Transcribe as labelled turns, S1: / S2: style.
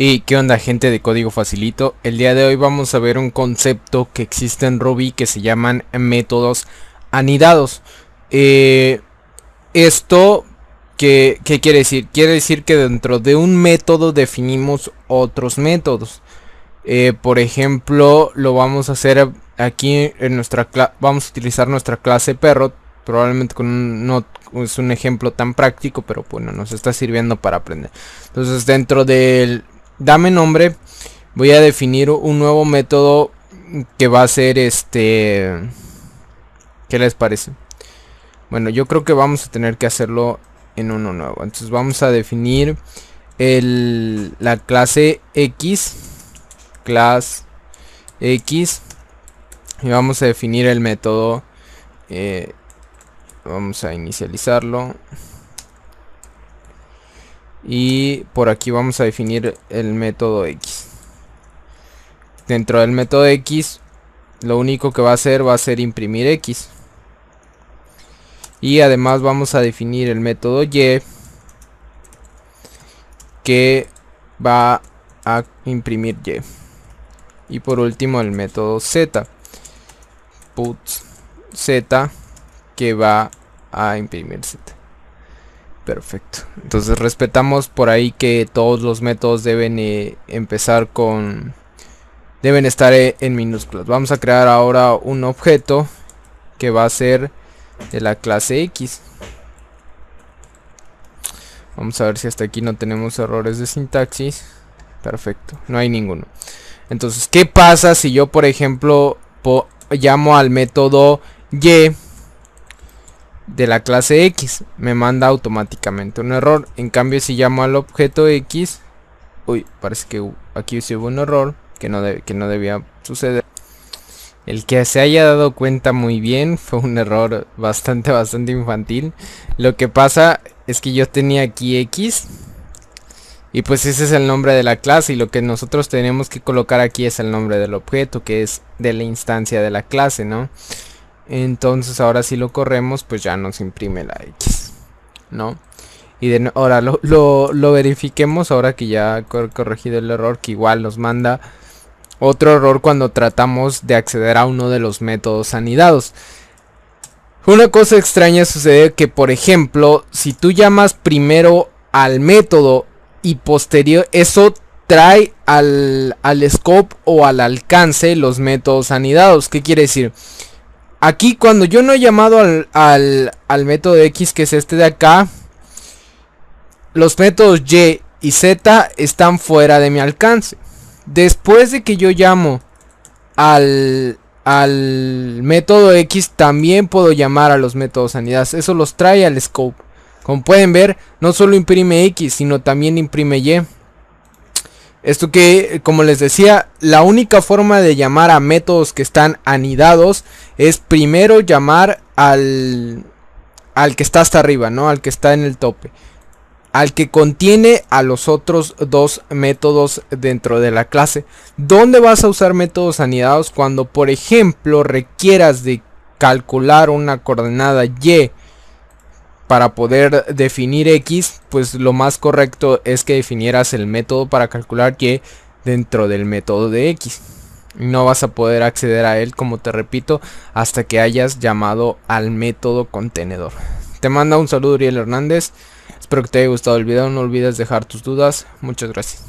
S1: Y qué onda gente de Código Facilito, el día de hoy vamos a ver un concepto que existe en Ruby que se llaman métodos anidados. Eh, esto, ¿qué, quiere decir? Quiere decir que dentro de un método definimos otros métodos. Eh, por ejemplo, lo vamos a hacer aquí en nuestra vamos a utilizar nuestra clase perro, probablemente con no es un ejemplo tan práctico, pero bueno, nos está sirviendo para aprender. Entonces, dentro del dame nombre. Voy a definir un nuevo método que va a ser este... ¿Qué les parece? Bueno, yo creo que vamos a tener que hacerlo en uno nuevo. Entonces vamos a definir la clase X. Class X. Y vamos a definir el método. Eh, vamos a inicializarlo y por aquí vamos a definir el método X. Dentro del método X lo único que va a hacer va a ser imprimir X. Y además vamos a definir el método Y que va a imprimir Y. Y por último el método Z. Put Z que va a imprimir Z. Perfecto. Entonces respetamos por ahí que todos los métodos deben eh, empezar con... Deben estar eh, en minúsculas. Vamos a crear ahora un objeto que va a ser de la clase X. Vamos a ver si hasta aquí no tenemos errores de sintaxis. Perfecto, no hay ninguno. Entonces, ¿qué pasa si yo, por ejemplo, llamo al método Y? de la clase X, me manda automáticamente un error. En cambio, si llamo al objeto X, uy, parece que aquí sí hubo un error que no, que no debía suceder. El que se haya dado cuenta muy bien fue un error bastante, bastante infantil. Lo que pasa es que yo tenía aquí X. Y pues ese es el nombre de la clase y lo que nosotros tenemos que colocar aquí es el nombre del objeto que es de la instancia de la clase, ¿no? Entonces ahora si lo corremos, pues ya nos imprime la X, ¿no? Y ahora lo, lo, verifiquemos ahora que ya he corregido el error, que igual nos manda otro error cuando tratamos de acceder a uno de los métodos anidados. Una cosa extraña sucede que, por ejemplo, si tú llamas primero al método y posterior, eso trae al, al scope o al alcance los métodos anidados. ¿Qué quiere decir? Aquí cuando yo no he llamado al, método X, que es este de acá, los métodos Y y Z están fuera de mi alcance. Después de que yo llamo al, al método X, también puedo llamar a los métodos sanidad. Eso los trae al scope. Como pueden ver, no solo imprime X, sino también imprime Y. Esto que, como les decía, la única forma de llamar a métodos que están anidados es primero llamar al, al que está hasta arriba, ¿no? Al que está en el tope. Al que contiene a los otros dos métodos dentro de la clase. ¿Dónde vas a usar métodos anidados? Cuando, por ejemplo, requieras de calcular una coordenada y para poder definir x, pues lo más correcto es que definieras el método para calcular que dentro del método de x. No vas a poder acceder a él, como te repito, hasta que hayas llamado al método contenedor. Te manda un saludo Uriel Hernández. Espero que te haya gustado el video. No olvides dejar tus dudas. Muchas gracias.